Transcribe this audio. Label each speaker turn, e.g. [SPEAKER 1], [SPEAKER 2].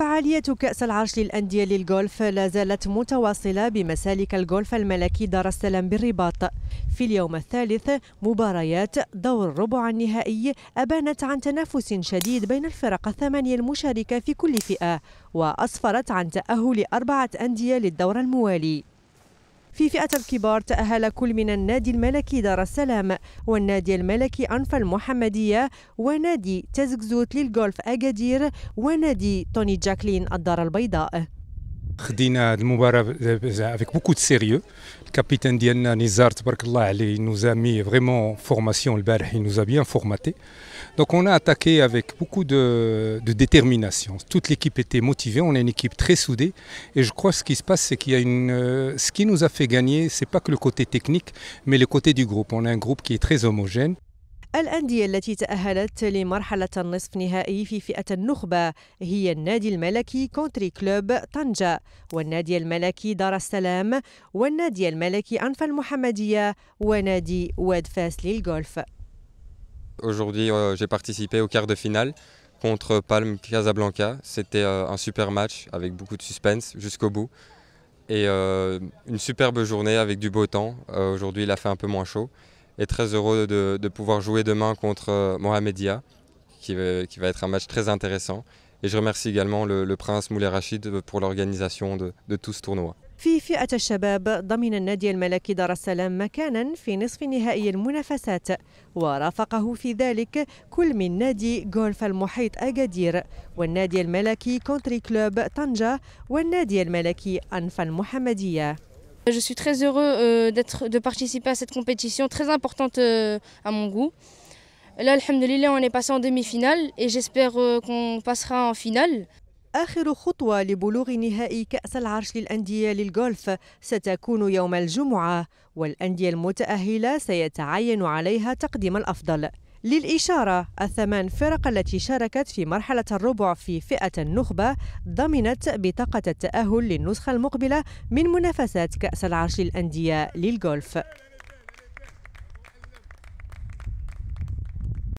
[SPEAKER 1] فعالية كأس العرش للأندية للغولف لا زالت متواصلة بمسالك الغولف الملكي دار السلام بالرباط في اليوم الثالث مباريات دور الربع النهائي أبانت عن تنافس شديد بين الفرق الثمانية المشاركة في كل فئة وأسفرت عن تأهل أربعة أندية للدور الموالي في فئة الكبار تأهل كل من النادي الملكي دار السلام والنادي الملكي أنفا المحمدية ونادي تزكزوت للغولف أكادير ونادي توني جاكلين الدار البيضاء
[SPEAKER 2] Euh, avec beaucoup de sérieux. Le capitaine ديالنا نزار تبارك nous a mis vraiment en formation il nous a bien formaté. Donc on a attaqué avec beaucoup de, détermination. Toute l'équipe était motivée, on est une équipe très soudée et je crois que ce qui se passe c'est qu'il y a une euh, ce qui nous a fait gagner, ce n'est pas que le côté technique mais le côté du groupe. On a un groupe qui est très homogène
[SPEAKER 1] qui de الأندية التي تأهلت لمرحلة النصف نهائي في فئة النخبة هي النادي الملكي كونتري كلوب طنجة والنادي الملكي دار السلام والنادي الملكي أنفا المحمدية ونادي واد فاس للغولف
[SPEAKER 3] Aujourd'hui, euh, j'ai participé au quart de finale contre Palme Casablanca. C'était euh, un super match avec beaucoup de suspense jusqu'au bout. Et euh, une superbe journée avec du beau temps. Aujourd'hui, il a fait un peu moins chaud et très heureux de, de pouvoir jouer demain contre euh, Mohamedia, qui, euh, qui, va être un match très intéressant. Et je remercie également le, le prince Moulay Rachid pour l'organisation de, de tout ce tournoi.
[SPEAKER 1] في فئة الشباب ضمن النادي الملكي دار السلام مكانا في نصف نهائي المنافسات ورافقه في ذلك كل من نادي غولف المحيط أكادير والنادي الملكي كونتري كلوب طنجة والنادي الملكي أنف المحمدية Je suis très heureux euh, de participer à cette compétition très importante euh, à mon goût. Là, alhamdoulilah, on est passé en demi-finale et j'espère euh, qu'on passera en finale. آخر خطوة لبلوغ نهائي كأس العرش للأندية للغولف ستكون يوم الجمعة والأندية المتأهلة سيتعين عليها تقديم الأفضل للإشارة الثمان فرق التي شاركت في مرحلة الربع في فئة النخبة ضمنت بطاقة التأهل للنسخة المقبلة من منافسات كأس العرش للأندية للغولف